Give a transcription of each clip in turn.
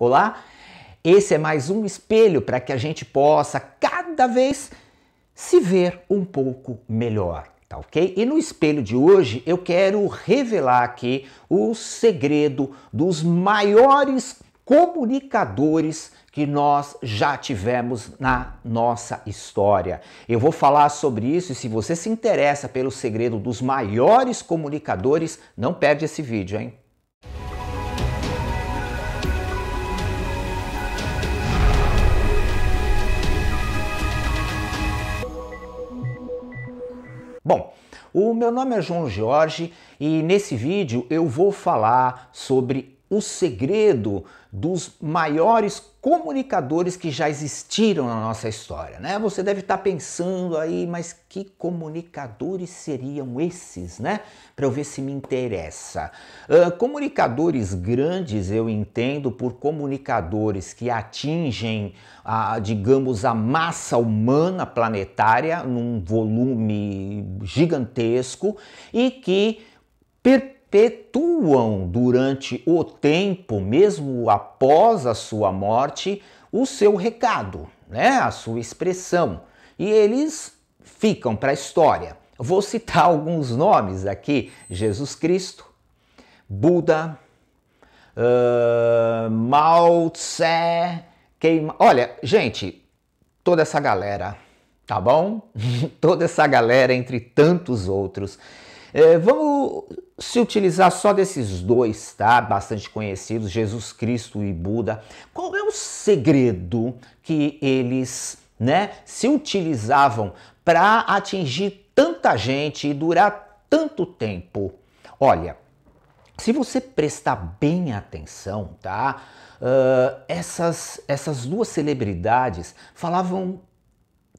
Olá! Esse é mais um espelho para que a gente possa cada vez se ver um pouco melhor, tá ok? E no espelho de hoje eu quero revelar aqui o segredo dos maiores comunicadores que nós já tivemos na nossa história. Eu vou falar sobre isso e se você se interessa pelo segredo dos maiores comunicadores, não perde esse vídeo, hein? Bom, o meu nome é João Jorge e nesse vídeo eu vou falar sobre o segredo dos maiores comunicadores que já existiram na nossa história, né? Você deve estar tá pensando aí, mas que comunicadores seriam esses, né? Para eu ver se me interessa. Uh, comunicadores grandes eu entendo por comunicadores que atingem, a, digamos, a massa humana planetária num volume gigantesco e que perpetuam perpetuam durante o tempo, mesmo após a sua morte, o seu recado, né? a sua expressão. E eles ficam para a história. Vou citar alguns nomes aqui: Jesus Cristo, Buda, uh, Mao Tse. Olha, gente, toda essa galera, tá bom? toda essa galera, entre tantos outros é, vamos se utilizar só desses dois, tá? Bastante conhecidos, Jesus Cristo e Buda. Qual é o segredo que eles, né, se utilizavam para atingir tanta gente e durar tanto tempo? Olha, se você prestar bem atenção, tá? Uh, essas, essas duas celebridades falavam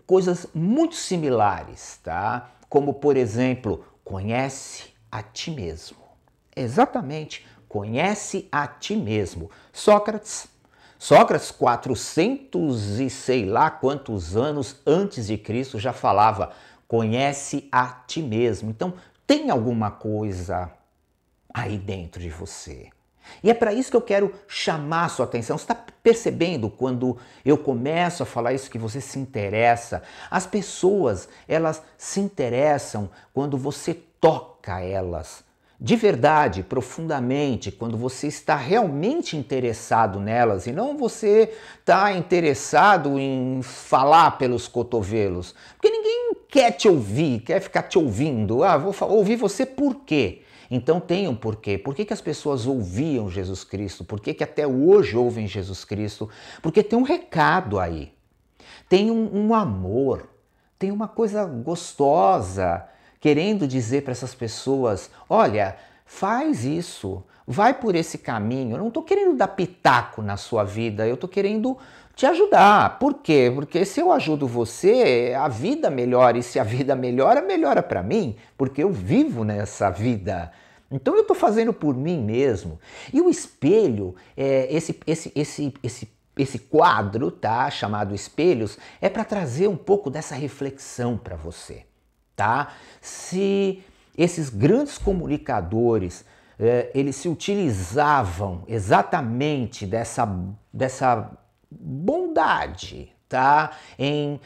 coisas muito similares, tá? Como, por exemplo, Conhece a ti mesmo. Exatamente, conhece a ti mesmo. Sócrates, Sócrates 400 e sei lá quantos anos antes de Cristo já falava: conhece a ti mesmo. Então, tem alguma coisa aí dentro de você. E é para isso que eu quero chamar a sua atenção. Você está percebendo quando eu começo a falar isso que você se interessa? As pessoas, elas se interessam quando você toca elas. De verdade, profundamente, quando você está realmente interessado nelas e não você está interessado em falar pelos cotovelos. Porque ninguém quer te ouvir, quer ficar te ouvindo. Ah, vou ouvir você por quê? Então tem um porquê. Por que, que as pessoas ouviam Jesus Cristo? Por que, que até hoje ouvem Jesus Cristo? Porque tem um recado aí, tem um, um amor, tem uma coisa gostosa querendo dizer para essas pessoas: olha, faz isso, vai por esse caminho. Eu não estou querendo dar pitaco na sua vida, eu estou querendo te ajudar. Por quê? Porque se eu ajudo você, a vida melhora. E se a vida melhora, melhora para mim, porque eu vivo nessa vida. Então eu estou fazendo por mim mesmo. E o espelho, é, esse, esse, esse, esse, esse quadro, tá? Chamado espelhos, é para trazer um pouco dessa reflexão para você, tá? Se esses grandes comunicadores é, eles se utilizavam exatamente dessa, dessa bondade, tá? Em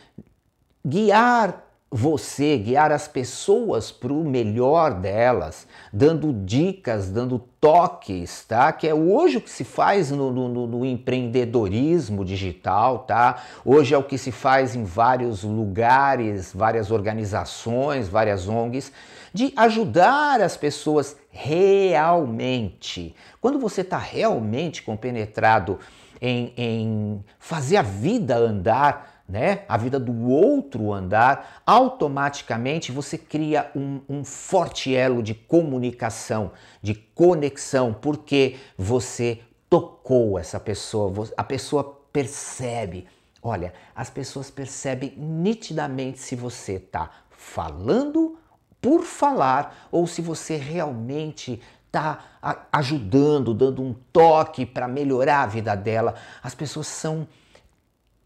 guiar você, guiar as pessoas para o melhor delas, dando dicas, dando toques, tá? Que é hoje o que se faz no, no, no, empreendedorismo digital, tá? Hoje é o que se faz em vários lugares, várias organizações, várias ONGs, de ajudar as pessoas realmente. Quando você está realmente compenetrado em, em fazer a vida andar, né? a vida do outro andar, automaticamente você cria um, um, forte elo de comunicação, de conexão, porque você tocou essa pessoa, a pessoa percebe. Olha, as pessoas percebem nitidamente se você está falando por falar ou se você realmente está ajudando, dando um toque para melhorar a vida dela. As pessoas são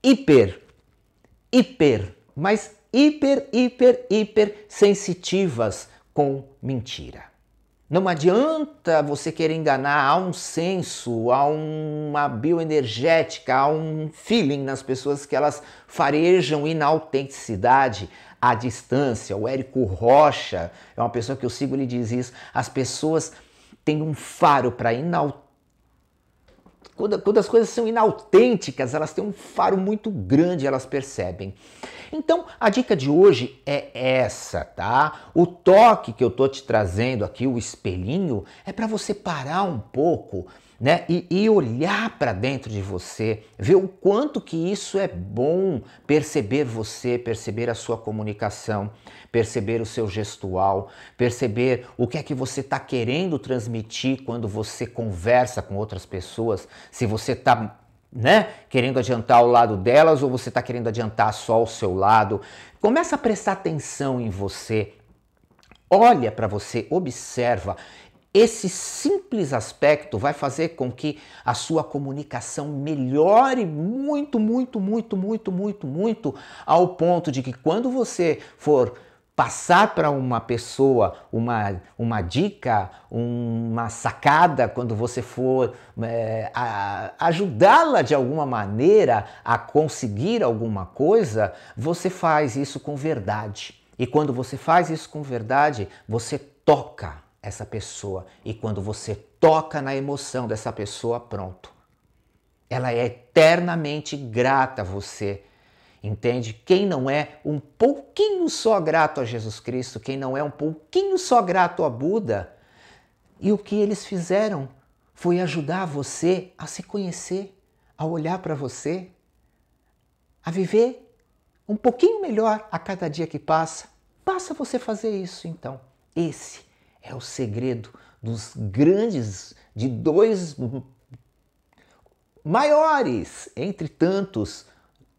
hiper, hiper, mas hiper, hiper, hiper sensitivas com mentira. Não adianta você querer enganar, há um senso, há uma bioenergética, há um feeling nas pessoas que elas farejam inautenticidade à distância. O Érico Rocha é uma pessoa que eu sigo, ele diz isso. As pessoas têm um faro para inautenticidade quando, quando as coisas são inautênticas, elas têm um faro muito grande, elas percebem. Então, a dica de hoje é essa, tá? O toque que eu tô te trazendo aqui, o espelhinho, é para você parar um pouco né? E, e olhar para dentro de você, ver o quanto que isso é bom, perceber você, perceber a sua comunicação, perceber o seu gestual, perceber o que é que você está querendo transmitir quando você conversa com outras pessoas, se você está né? Querendo adiantar o lado delas ou você está querendo adiantar só o seu lado? Começa a prestar atenção em você, olha para você, observa esse simples aspecto vai fazer com que a sua comunicação melhore muito, muito, muito, muito, muito, muito, ao ponto de que quando você for passar para uma pessoa uma, uma dica, uma sacada, quando você for é, ajudá-la de alguma maneira a conseguir alguma coisa, você faz isso com verdade. E quando você faz isso com verdade, você toca essa pessoa. E quando você toca na emoção dessa pessoa, pronto. Ela é eternamente grata a você. Entende? Quem não é um pouquinho só grato a Jesus Cristo, quem não é um pouquinho só grato a Buda, e o que eles fizeram foi ajudar você a se conhecer, a olhar para você, a viver um pouquinho melhor a cada dia que passa. Passa você fazer isso então. Esse é o segredo dos grandes, de dois maiores, entre tantos,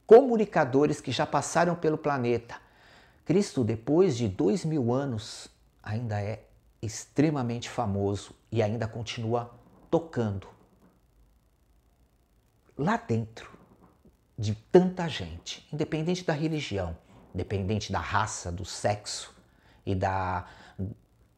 comunicadores que já passaram pelo planeta. Cristo, depois de dois mil anos, ainda é extremamente famoso e ainda continua tocando lá dentro de tanta gente, independente da religião, independente da raça, do sexo e da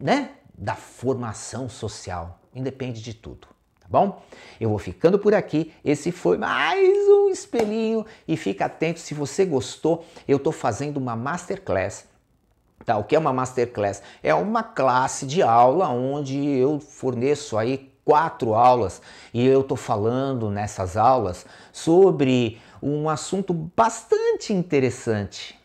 né, da formação social. Independe de tudo, tá bom? Eu vou ficando por aqui. Esse foi mais um espelhinho e fica atento se você gostou. Eu estou fazendo uma masterclass Tá, o que é uma masterclass? É uma classe de aula onde eu forneço aí quatro aulas e eu estou falando nessas aulas sobre um assunto bastante interessante: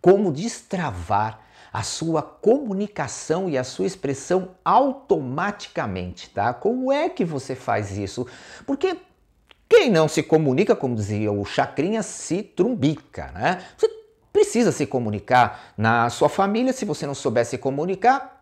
como destravar a sua comunicação e a sua expressão automaticamente, tá? Como é que você faz isso? Porque quem não se comunica, como dizia o Chacrinha, se trumbica, né? Você precisa se comunicar na sua família, se você não souber se comunicar,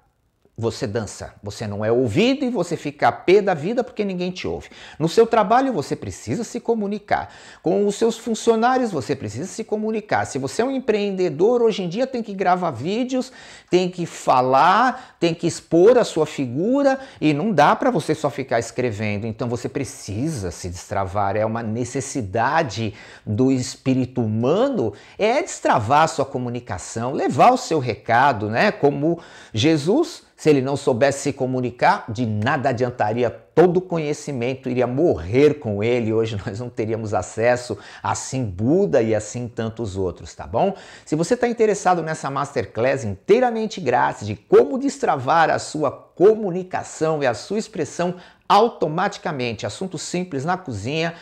você dança, você não é ouvido e você fica a pé da vida porque ninguém te ouve. No seu trabalho você precisa se comunicar, com os seus funcionários você precisa se comunicar. Se você é um empreendedor, hoje em dia tem que gravar vídeos, tem que falar, tem que expor a sua figura e não dá para você só ficar escrevendo. Então você precisa se destravar, é uma necessidade do espírito humano é destravar a sua comunicação, levar o seu recado, né? Como Jesus se ele não soubesse se comunicar, de nada adiantaria todo o conhecimento, iria morrer com ele. Hoje nós não teríamos acesso a assim Buda e assim tantos outros, tá bom? Se você está interessado nessa masterclass inteiramente grátis de como destravar a sua comunicação e a sua expressão automaticamente, assunto simples na cozinha,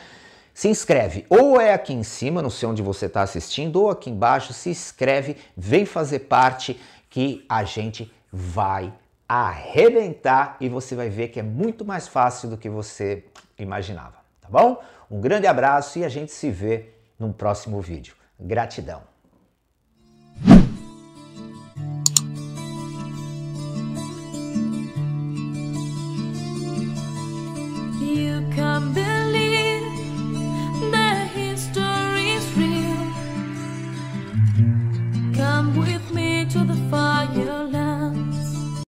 se inscreve ou é aqui em cima, não sei onde você está assistindo, ou aqui embaixo, se inscreve, vem fazer parte que a gente vai arrebentar e você vai ver que é muito mais fácil do que você imaginava, tá bom? Um grande abraço e a gente se vê num próximo vídeo. Gratidão!